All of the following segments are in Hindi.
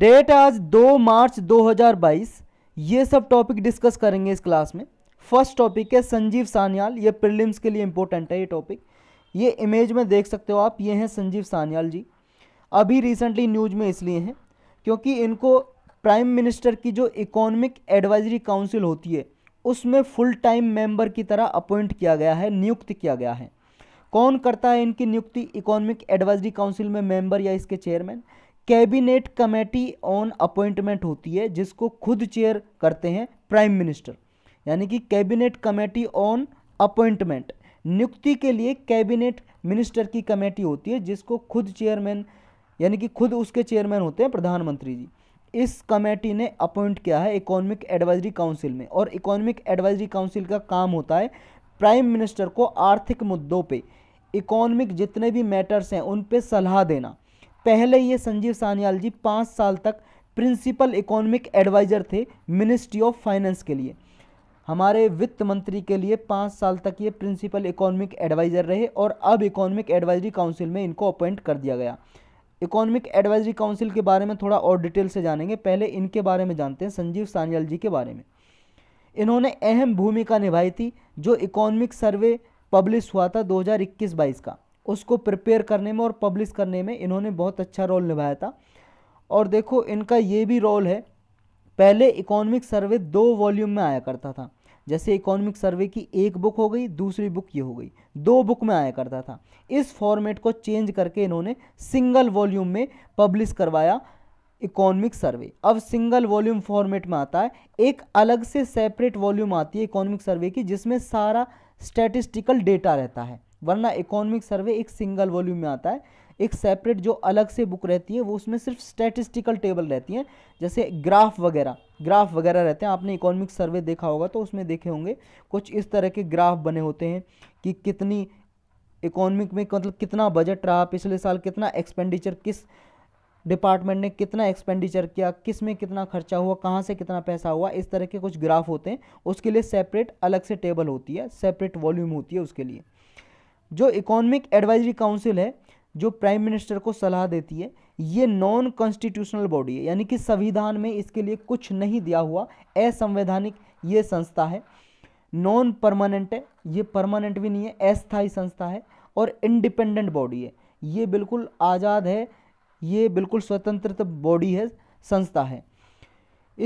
डेट आज 2 मार्च 2022 ये सब टॉपिक डिस्कस करेंगे इस क्लास में फर्स्ट टॉपिक है संजीव सान्याल ये प्रिलिम्स के लिए इंपॉर्टेंट है ये टॉपिक ये इमेज में देख सकते हो आप ये हैं संजीव सान्याल जी अभी रिसेंटली न्यूज में इसलिए हैं क्योंकि इनको प्राइम मिनिस्टर की जो इकोनॉमिक एडवाइजरी काउंसिल होती है उसमें फुल टाइम मेंबर की तरह अपॉइंट किया गया है नियुक्त किया गया है कौन करता है इनकी नियुक्ति इकोनॉमिक एडवाइजरी काउंसिल में मेंबर या इसके chairman cabinet committee on appointment होती है जिसको खुद चेयर करते हैं प्राइम मिनिस्टर यानी कि कैबिनेट कमेटी ऑन अपॉइंटमेंट नियुक्ति के लिए कैबिनेट मिनिस्टर की कमेटी होती है जिसको खुद चेयरमैन यानी कि खुद उसके चेयरमैन होते हैं प्रधानमंत्री जी इस कमेटी ने अपॉइंट किया है इकोनॉमिक एडवाइजरी काउंसिल में और इकोनॉमिक एडवाइजरी काउंसिल का काम होता है प्राइम मिनिस्टर को आर्थिक मुद्दों पे इकोनॉमिक जितने भी मैटर्स हैं उन पे सलाह देना पहले ये संजीव सान्याल जी पाँच साल तक प्रिंसिपल इकोनॉमिक एडवाइज़र थे मिनिस्ट्री ऑफ फाइनेंस के लिए हमारे वित्त मंत्री के लिए पाँच साल तक ये प्रिंसिपल इकोनॉमिक एडवाइज़र रहे और अब इकोनॉमिक एडवाइजरी काउंसिल में इनको अपॉइंट कर दिया गया इकोनॉमिक एडवाइजरी काउंसिल के बारे में थोड़ा और डिटेल से जानेंगे पहले इनके बारे में जानते हैं संजीव सान्याल जी के बारे में इन्होंने अहम भूमिका निभाई थी जो इकोनॉमिक सर्वे पब्लिश हुआ था 2021-22 का उसको प्रिपेयर करने में और पब्लिश करने में इन्होंने बहुत अच्छा रोल निभाया था और देखो इनका ये भी रोल है पहले इकोनॉमिक सर्वे दो वॉल्यूम में आया करता था जैसे इकोनॉमिक सर्वे की एक बुक हो गई दूसरी बुक ये हो गई दो बुक में आया करता था इस फॉर्मेट को चेंज करके इन्होंने सिंगल वॉल्यूम में पब्लिश करवाया इकोनॉमिक सर्वे अब सिंगल वॉल्यूम फॉर्मेट में आता है एक अलग से सेपरेट वॉल्यूम आती है इकोनॉमिक सर्वे की जिसमें सारा स्टैटिस्टिकल डेटा रहता है वरना इकोनॉमिक सर्वे एक सिंगल वॉल्यूम में आता है एक सेपरेट जो अलग से बुक रहती है वो उसमें सिर्फ स्टैटिस्टिकल टेबल रहती हैं जैसे ग्राफ वगैरह ग्राफ वगैरह रहते हैं आपने इकोनॉमिक सर्वे देखा होगा तो उसमें देखे होंगे कुछ इस तरह के ग्राफ बने होते हैं कि कितनी इकोनॉमिक में मतलब कितना बजट रहा पिछले साल कितना एक्सपेंडिचर किस डिपार्टमेंट ने कितना एक्सपेंडिचर किया किस में कितना खर्चा हुआ कहाँ से कितना पैसा हुआ इस तरह के कुछ ग्राफ होते हैं उसके लिए सेपरेट अलग से टेबल होती है सेपरेट वॉल्यूम होती है उसके लिए जो इकोनॉमिक एडवाइजरी काउंसिल है जो प्राइम मिनिस्टर को सलाह देती है ये नॉन कॉन्स्टिट्यूशनल बॉडी है यानी कि संविधान में इसके लिए कुछ नहीं दिया हुआ असंवैधानिक ये संस्था है नॉन परमानेंट है ये परमानेंट भी नहीं है अस्थायी संस्था है और इंडिपेंडेंट बॉडी है ये बिल्कुल आज़ाद है ये बिल्कुल स्वतंत्र बॉडी है संस्था है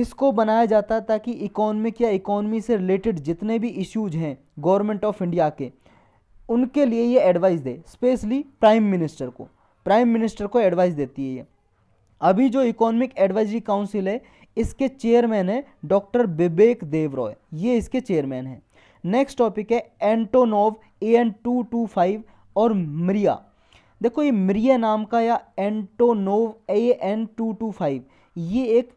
इसको बनाया जाता है ताकि इकोनॉमिक या इकोनॉमी से रिलेटेड जितने भी इश्यूज हैं गवर्नमेंट ऑफ इंडिया के उनके लिए ये एडवाइस दे स्पेशली प्राइम मिनिस्टर को प्राइम मिनिस्टर को एडवाइस देती है ये अभी जो इकोनॉमिक एडवाइजरी काउंसिल है इसके चेयरमैन है डॉक्टर विवेक देवरॉय ये इसके चेयरमैन है नेक्स्ट टॉपिक है Antonov A N two two five और मरिया देखो ये मरिया नाम का या Antonov A N two two five ये एक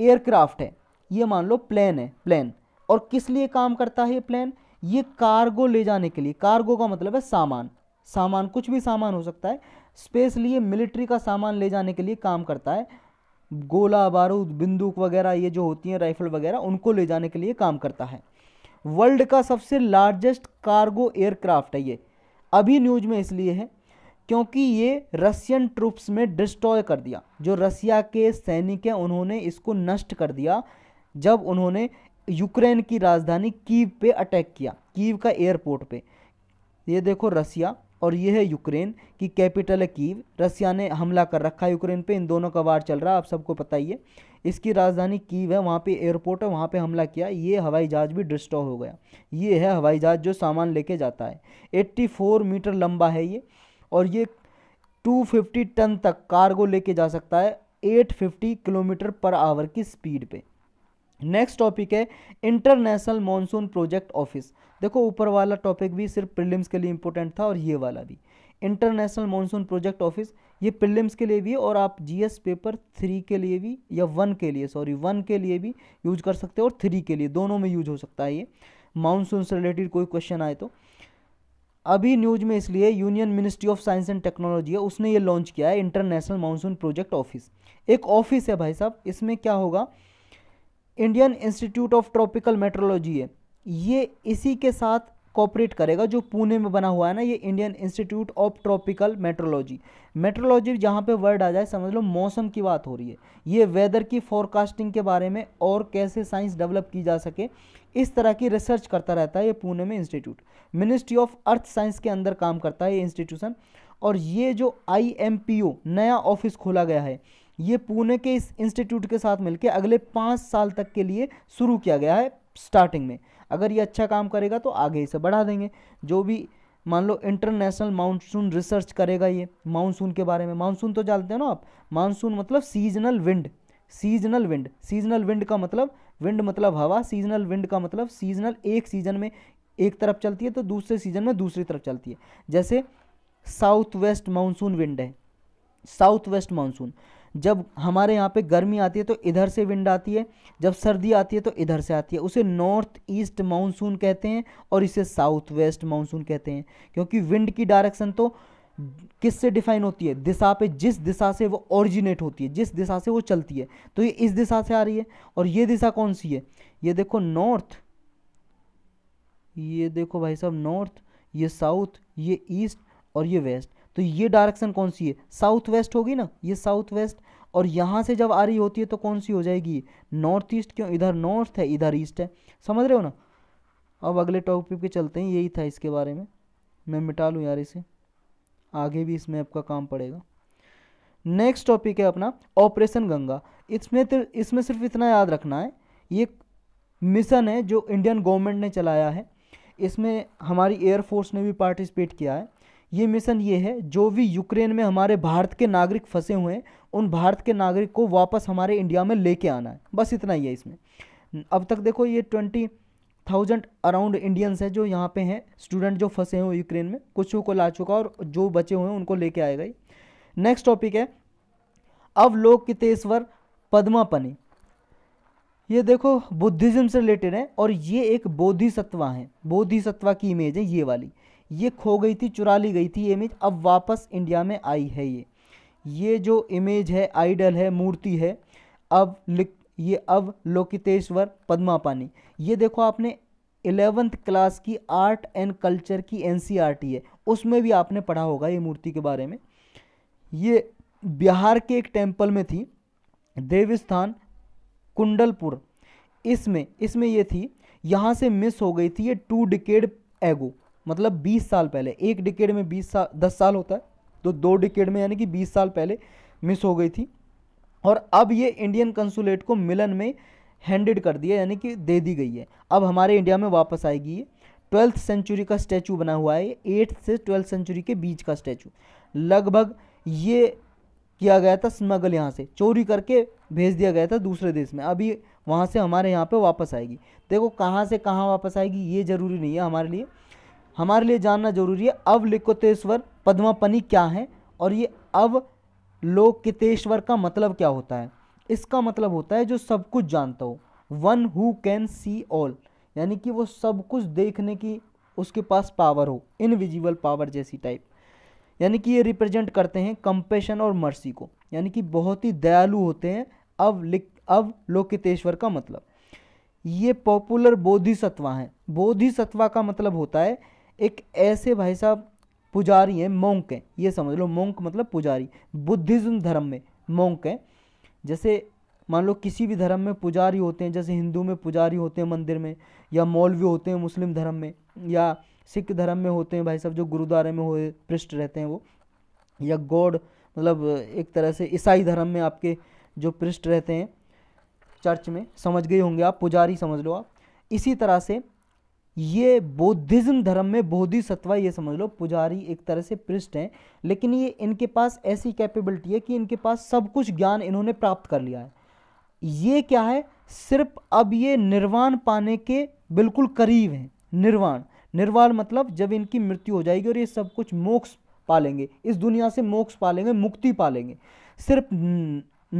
एयरक्राफ्ट है ये मान लो प्लेन है प्लेन और किस लिए काम करता है ये प्लेन ये कार्गो ले जाने के लिए कार्गो का मतलब है सामान सामान कुछ भी सामान हो सकता है स्पेस लिए मिलिट्री का सामान ले जाने के लिए काम करता है गोला बारूद बिंदुक वगैरह ये जो होती हैं राइफल वगैरह उनको ले जाने के लिए काम करता है वर्ल्ड का सबसे लार्जेस्ट कार्गो एयरक्राफ्ट है ये अभी न्यूज में इसलिए है क्योंकि ये रशियन ट्रूप्स में डिस्ट्रॉय कर दिया जो रसिया के सैनिक हैं उन्होंने इसको नष्ट कर दिया जब उन्होंने यूक्रेन की राजधानी कीव पे अटैक किया कीव का एयरपोर्ट पे ये देखो रसिया और ये है यूक्रेन की कैपिटल है कीव रसिया ने हमला कर रखा है यूक्रेन पे इन दोनों का वार चल रहा है आप सबको पता ही है इसकी राजधानी कीव है वहाँ पे एयरपोर्ट है वहाँ पे हमला किया ये हवाई जहाज़ भी डिस्टॉ हो गया ये है हवाई जहाज़ जो सामान लेके जाता है फोर मीटर लंबा है ये और ये फिफ्टी टन तक कार्गो लेके जा सकता है फिफ्टी किलोमीटर पर आवर की स्पीड पे नेक्स्ट टॉपिक है इंटरनेशनल मॉनसून प्रोजेक्ट ऑफिस देखो ऊपर वाला टॉपिक भी सिर्फ प्रिलिम्स के लिए इंपॉर्टेंट था और ये वाला भी इंटरनेशनल मॉनसून प्रोजेक्ट ऑफिस ये प्रिलिम्स के लिए भी और आप जीएस पेपर थ्री के लिए भी या वन के लिए सॉरी वन के लिए भी यूज कर सकते हो और थ्री के लिए दोनों में यूज हो सकता है ये मानसून से रिलेटेड कोई क्वेश्चन आए तो अभी न्यूज में इसलिए union ministry of science and technology है उसने ये लॉन्च किया है इंटरनेशनल मानसून प्रोजेक्ट ऑफिस एक ऑफिस है भाई साहब इसमें क्या होगा Indian institute of tropical meteorology है ये इसी के साथ कॉपरेट करेगा जो पुणे में बना हुआ है ना ये Indian institute of tropical meteorology meteorology जहाँ पे वर्ड आ जाए समझ लो मौसम की बात हो रही है ये वेदर की फॉरकास्टिंग के बारे में और कैसे साइंस डेवलप की जा सके इस तरह की रिसर्च करता रहता है ये पुणे में institute ministry of earth science के अंदर काम करता है ये इंस्टीट्यूशन और ये जो आई नया ऑफिस खोला गया है ये पुणे के इस इंस्टीट्यूट के साथ मिलकर अगले पाँच साल तक के लिए शुरू किया गया है स्टार्टिंग में अगर ये अच्छा काम करेगा तो आगे इसे बढ़ा देंगे जो भी मान लो इंटरनेशनल मानसून रिसर्च करेगा ये मानसून के बारे में मानसून तो जानते हैं ना आप मानसून मतलब seasonal wind seasonal wind seasonal wind का मतलब विंड मतलब हवा सीजनल विंड का मतलब सीजनल एक सीजन में एक तरफ चलती है तो दूसरे सीजन में दूसरी तरफ चलती है जैसे साउथ वेस्ट मानसून विंड है साउथ वेस्ट मानसून जब हमारे यहाँ पे गर्मी आती है तो इधर से विंड आती है जब सर्दी आती है तो इधर से आती है उसे नॉर्थ ईस्ट मानसून कहते हैं और इसे साउथ वेस्ट मानसून कहते हैं क्योंकि विंड की डायरेक्शन तो किस से डिफाइन होती है दिशा पे जिस दिशा से वो ओरिजिनेट होती है जिस दिशा से वो चलती है तो ये इस दिशा से आ रही है और ये दिशा कौन सी है ये देखो नॉर्थ ये देखो भाई साहब नॉर्थ ये साउथ ये ईस्ट और ये वेस्ट तो ये डायरेक्शन कौन सी है साउथ वेस्ट होगी ना ये साउथ वेस्ट और यहाँ से जब आ रही होती है तो कौन सी हो जाएगी नॉर्थ ईस्ट क्यों इधर नॉर्थ है इधर ईस्ट है समझ रहे हो ना अब अगले टॉपिक पे चलते हैं यही था इसके बारे में मैं मिटा लूँ यार इसे आगे भी इसमें आपका काम पड़ेगा नेक्स्ट टॉपिक है अपना ऑपरेशन गंगा इसमें तो, इसमें सिर्फ इतना याद रखना है ये मिशन है जो इंडियन गवर्नमेंट ने चलाया है इसमें हमारी एयरफोर्स ने भी पार्टिसिपेट किया है ये मिशन ये है जो भी यूक्रेन में हमारे भारत के नागरिक फंसे हुए हैं उन भारत के नागरिक को वापस हमारे इंडिया में लेके आना है बस इतना ही है इसमें अब तक देखो ये ट्वेंटी थाउजेंड अराउंड इंडियंस है जो यहाँ पे हैं स्टूडेंट जो फंसे हुए यूक्रेन में कुछों को ला चुका और जो बचे हुए हैं उनको लेके आए गए नेक्स्ट टॉपिक है अब लोग कितेश्वर पद्मापनी ये देखो बुद्धिज्म से रिलेटेड है और ये एक बोधिसत्वा है बोधिसत्वा की इमेज है ये वाली ये खो गई थी चुरा ली गई थी ये इमेज अब वापस इंडिया में आई है ये ये जो इमेज है आइडल है मूर्ति है अब ये अब लोकितेश्वर पद्मापानी ये देखो आपने एलेवेंथ क्लास की आर्ट एंड कल्चर की एन e है उसमें भी आपने पढ़ा होगा ये मूर्ति के बारे में ये बिहार के एक टेम्पल में थी देवस्थान कुंडलपुर इसमें इसमें ये थी यहाँ से मिस हो गई थी ये टू डिकेड एगो मतलब 20 साल पहले एक डिकेड में 20 साल 10 साल होता है तो दो डिकेड में यानी कि 20 साल पहले मिस हो गई थी और अब ये इंडियन कंसुलेट को मिलन में हैंडेड कर दिया यानी कि दे दी गई है अब हमारे इंडिया में वापस आएगी ये ट्वेल्थ सेंचुरी का स्टैचू बना हुआ है एट्थ से ट्वेल्थ सेंचुरी के बीच का स्टैचू लगभग ये किया गया था स्मगल यहाँ से चोरी करके भेज दिया गया था दूसरे देश में अभी वहाँ से हमारे यहाँ पे वापस आएगी देखो कहाँ से कहाँ वापस आएगी ये ज़रूरी नहीं है हमारे लिए हमारे लिए जानना जरूरी है अवलिकोतेश्वर पद्मापनी क्या है और ये अवलोकितेश्वर का मतलब क्या होता है इसका मतलब होता है जो सब कुछ जानता हो one who can see all यानी कि वो सब कुछ देखने की उसके पास पावर हो इनविजिबल पावर जैसी टाइप यानी कि ये रिप्रेजेंट करते हैं कंपेशन और मर्सी को यानी कि बहुत ही दयालु होते हैं अवलिक अवलोकितेश्वर का मतलब ये पॉपुलर बोधिसत्वा हैं बोधिसत्वा का मतलब होता है एक ऐसे भाई साहब पुजारी हैं मोंक हैं ये समझ लो मोंक मतलब पुजारी बुद्धिज़्म धर्म में मोंक हैं जैसे मान लो किसी भी धर्म में पुजारी होते हैं जैसे हिंदू में पुजारी होते हैं मंदिर में या मौलवी होते हैं मुस्लिम धर्म में या सिख धर्म में होते हैं भाई साहब जो गुरुद्वारे में हो पृष्ठ रहते हैं वो या गॉड मतलब एक तरह से ईसाई धर्म में आपके जो पृष्ठ रहते हैं चर्च में समझ गए होंगे आप पुजारी समझ लो आप इसी तरह से ये बौद्धिज्म धर्म में सत्वा ये समझ लो पुजारी एक तरह से पृष्ठ हैं लेकिन ये इनके पास ऐसी कैपेबिलिटी है कि इनके पास सब कुछ ज्ञान इन्होंने प्राप्त कर लिया है ये क्या है सिर्फ अब ये निर्वाण पाने के बिल्कुल करीब हैं निर्वाण निर्वाण मतलब जब इनकी मृत्यु हो जाएगी और ये सब कुछ मोक्ष पालेंगे इस दुनिया से मोक्ष पालेंगे मुक्ति पालेंगे सिर्फ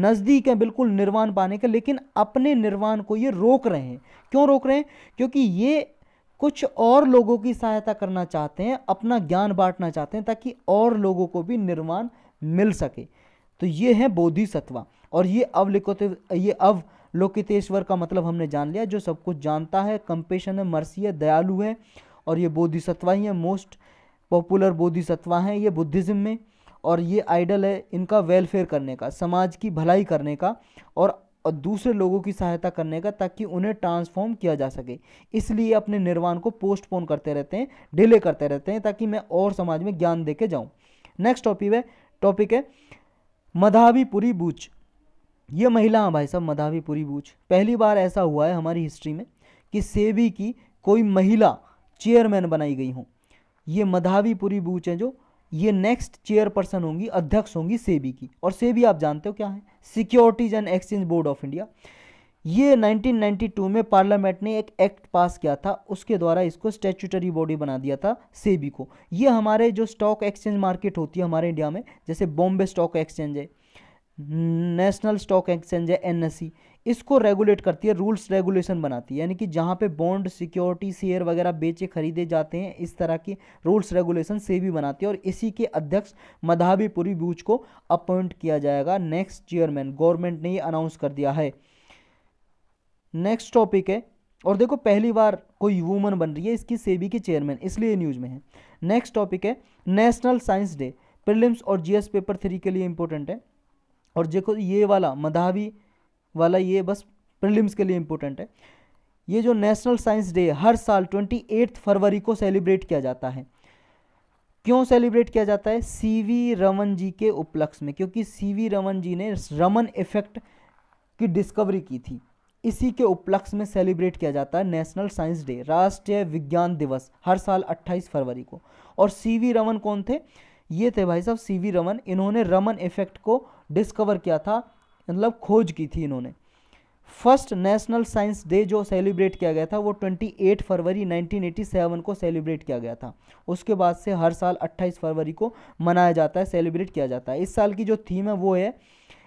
नज़दीक हैं बिल्कुल निर्वाण पाने के लेकिन अपने निर्वाण को ये रोक रहे हैं क्यों रोक रहे हैं क्योंकि ये कुछ और लोगों की सहायता करना चाहते हैं अपना ज्ञान बांटना चाहते हैं ताकि और लोगों को भी निर्माण मिल सके तो ये है बोधिसत्वा और ये अवलिकोते ये अवलोकितेश्वर का मतलब हमने जान लिया जो सब कुछ जानता है कंपेशन है मर्सी है दयालु है और ये बोधिसत्वा ही है मोस्ट पॉपुलर बोधिसत्वा हैं ये बुद्धिज़्म में और ये आइडल है इनका वेलफेयर करने का समाज की भलाई करने का और और दूसरे लोगों की सहायता करने का ताकि उन्हें ट्रांसफॉर्म किया जा सके इसलिए अपने निर्वाण को पोस्टपोन करते रहते हैं डिले करते रहते हैं ताकि मैं और समाज में ज्ञान दे के जाऊँ नेक्स्ट टॉपिक है टॉपिक है मधावीपुरी बूच ये महिला हैं भाई साहब मधावीपुरी बूच पहली बार ऐसा हुआ है हमारी हिस्ट्री में कि सेबी की कोई महिला चेयरमैन बनाई गई हूँ ये मधावीपुरी बूच हैं जो ये नेक्स्ट चेयरपर्सन होंगी अध्यक्ष होंगी सेबी की और सेबी आप जानते हो क्या है securities and exchange board of India ये 1992 में पार्लियामेंट ने एक एक्ट पास किया था उसके द्वारा इसको स्टेचुटरी बॉडी बना दिया था सेबी को ये हमारे जो स्टॉक एक्सचेंज मार्केट होती है हमारे इंडिया में जैसे बॉम्बे स्टॉक एक्सचेंज है नेशनल स्टॉक एक्सचेंज है एनएससी इसको रेगुलेट करती है रूल्स रेगुलेशन बनाती है यानी कि जहाँ पे बॉन्ड सिक्योरिटी शेयर वगैरह बेचे खरीदे जाते हैं इस तरह की रूल्स रेगुलेशन से भी बनाती है और इसी के अध्यक्ष मधाबीपुरी बूच को अपॉइंट किया जाएगा नेक्स्ट चेयरमैन गवर्नमेंट ने ये अनाउंस कर दिया है नेक्स्ट टॉपिक है और देखो पहली बार कोई वूमन बन रही है इसकी सेबी की चेयरमैन इसलिए न्यूज़ में है नेक्स्ट टॉपिक है नेशनल साइंस डे प्रिलिम्स और जीएस पेपर थ्री के लिए इंपॉर्टेंट है और देखो ये वाला मधावी वाला ये बस प्रिलिम्स के लिए इम्पोर्टेंट है ये जो नेशनल साइंस डे हर साल ट्वेंटी फरवरी को सेलिब्रेट किया जाता है क्यों सेलिब्रेट किया जाता है सीवी वी रमन जी के उपलक्ष्य में क्योंकि सीवी वी रमन जी ने रमन इफेक्ट की डिस्कवरी की थी इसी के उपलक्ष्य में सेलिब्रेट किया जाता है नेशनल साइंस डे राष्ट्रीय विज्ञान दिवस हर साल 28 फरवरी को और सीवी रमन कौन थे ये थे भाई साहब सीवी रमन इन्होंने रमन इफेक्ट को डिस्कवर किया था मतलब खोज की थी इन्होंने फर्स्ट नेशनल साइंस डे जो सेलिब्रेट किया गया था वो 28 फरवरी 1987 को सेलिब्रेट किया गया था उसके बाद से हर साल 28 फरवरी को मनाया जाता है सेलिब्रेट किया जाता है इस साल की जो थीम है वो है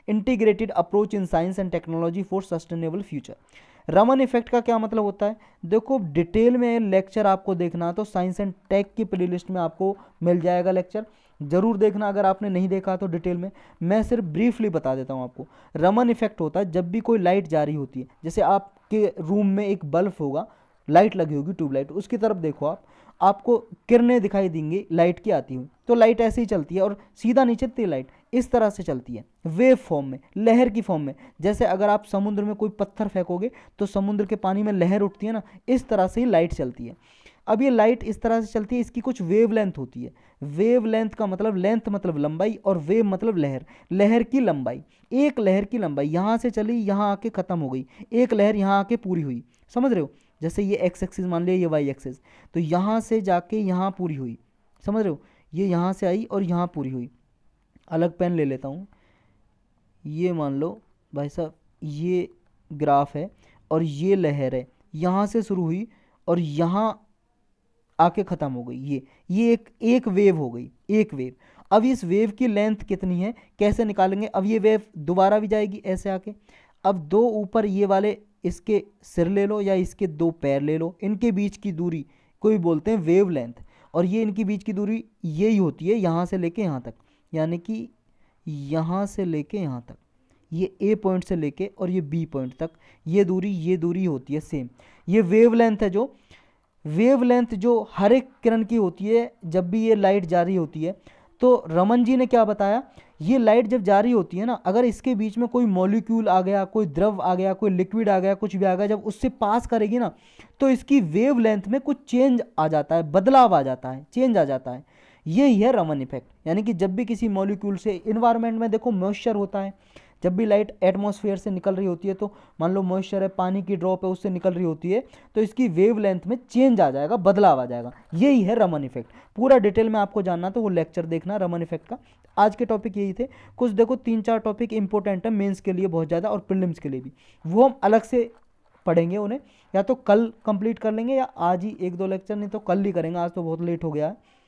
integrated approach in science and technology for sustainable future Raman effect का क्या मतलब होता है देखो डिटेल में लेक्चर आपको देखना तो साइंस एंड टेक की प्लेलिस्ट में आपको मिल जाएगा लेक्चर ज़रूर देखना अगर आपने नहीं देखा तो डिटेल में मैं सिर्फ ब्रीफली बता देता हूँ आपको रमन इफेक्ट होता है जब भी कोई लाइट जा रही होती है जैसे आपके रूम में एक बल्ब होगा लाइट लगी होगी ट्यूबलाइट उसकी तरफ देखो आप आपको किरणें दिखाई देंगी लाइट की आती हुई तो लाइट ऐसे ही चलती है और सीधा नीचे ती लाइट इस तरह से चलती है वेव फॉर्म में लहर की फॉर्म में जैसे अगर आप समुद्र में कोई पत्थर फेंकोगे तो समुद्र के पानी में लहर उठती है ना इस तरह से ही लाइट चलती है अब ये लाइट इस तरह से चलती है इसकी कुछ वेव लेंथ होती है वेव लेंथ का मतलब लेंथ मतलब लंबाई और वेव मतलब लहर लहर की लंबाई एक लहर की लंबाई यहाँ से चली यहाँ आके ख़त्म हो गई एक लहर यहाँ आके पूरी हुई समझ रहे हो जैसे ये एक्स एक्सिस मान लिया ये वाई एक्सिस तो यहाँ से जाके यहाँ पूरी हुई समझ रहे हो ये यहाँ से आई और यहाँ पूरी हुई अलग पेन ले लेता हूँ ये मान लो भाई साहब ये ग्राफ है और ये लहर है यहाँ से शुरू हुई और यहाँ आके ख़त्म हो गई ये ये एक एक वेव हो गई एक वेव अब इस वेव की लेंथ कितनी है कैसे निकालेंगे अब ये वेव दोबारा भी जाएगी ऐसे आके अब दो ऊपर ये वाले इसके सिर ले लो या इसके दो पैर ले लो इनके बीच की दूरी कोई बोलते हैं वेव लेंथ और ये इनके बीच की दूरी यही होती है यहाँ से लेके यहाँ तक यानी कि यहाँ से लेके यहाँ तक ये ए पॉइंट से लेके और ये बी पॉइंट तक ये दूरी ये दूरी होती है सेम ये वेव लेंथ है जो वेव लेंथ जो हर एक किरण की होती है जब भी ये लाइट जारी होती है तो रमन जी ने क्या बताया ये लाइट जब जारी होती है ना अगर इसके बीच में कोई मॉलिक्यूल आ गया कोई द्रव आ गया कोई लिक्विड आ गया कुछ भी आ गया जब उससे पास करेगी ना तो इसकी वेव लेंथ में कुछ चेंज आ जाता है बदलाव आ जाता है चेंज आ जाता है ये ही है रमन इफेक्ट यानी कि जब भी किसी मॉलिक्यूल से इन्वायरमेंट में देखो मॉइस्चर होता है जब भी लाइट एटमॉस्फेयर से निकल रही होती है तो मान लो मॉइस्चर है पानी की ड्रॉप है उससे निकल रही होती है तो इसकी वेव लेंथ में चेंज आ जाएगा बदलाव आ जाएगा यही है रमन इफेक्ट पूरा डिटेल में आपको जानना तो वो लेक्चर देखना रमन इफेक्ट का आज के टॉपिक यही थे कुछ देखो तीन चार टॉपिक इंपॉर्टेंट है मेन्स के लिए बहुत ज़्यादा और प्रिलिम्स के लिए भी वो हम अलग से पढ़ेंगे उन्हें या तो कल कंप्लीट कर लेंगे या आज ही एक दो लेक्चर नहीं तो कल ही करेंगे आज तो बहुत लेट हो गया है